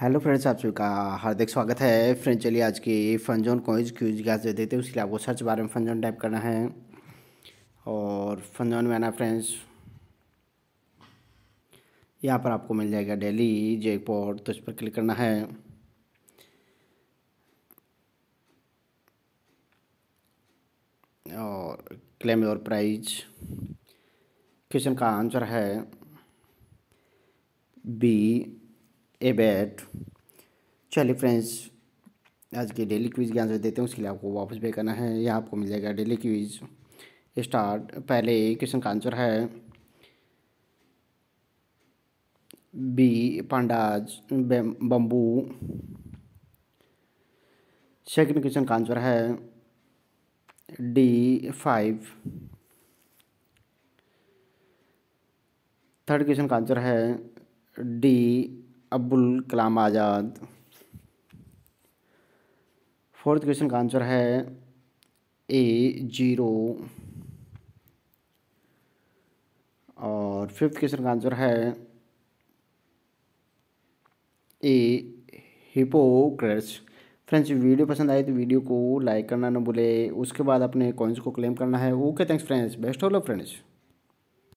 hello friends आप सभी का हार्दिक स्वागत है फ्रेंड चलिए आज की जोन कोइज क्यूज गैस दे देते हैं उसके लिए आपको सर्च बारे में जोन टाइप करना है और जोन में आना फ्रेंड्स यहाँ पर आपको मिल जाएगा डेली जेकपोर्ट तो इस पर क्लिक करना है और क्लेम योर प्राइज क्वेश्चन का आंसर है बी ए बैट चलिए फ्रेंड्स आज के डेली क्विज़ के आंसर देते हैं उसके लिए आपको वापस पे करना है यह आपको मिल जाएगा डेली क्विज़ स्टार्ट पहले क्वेश्चन का आंसर है B pandas bamboo second question का आंसर है डी फाइव थर्ड क्वेश्चन का आंसर है D Abdul Kalam Azad fourth question का आंसर है ए जीरो और फिफ्थ क्वेश्चन का आंसर है ए हिपोक्रेट्स फ्रेंड्स वीडियो पसंद आए तो वीडियो को लाइक करना ना भूले उसके बाद अपने कॉइन्स को क्लेम करना है okay thanks friends best of love friends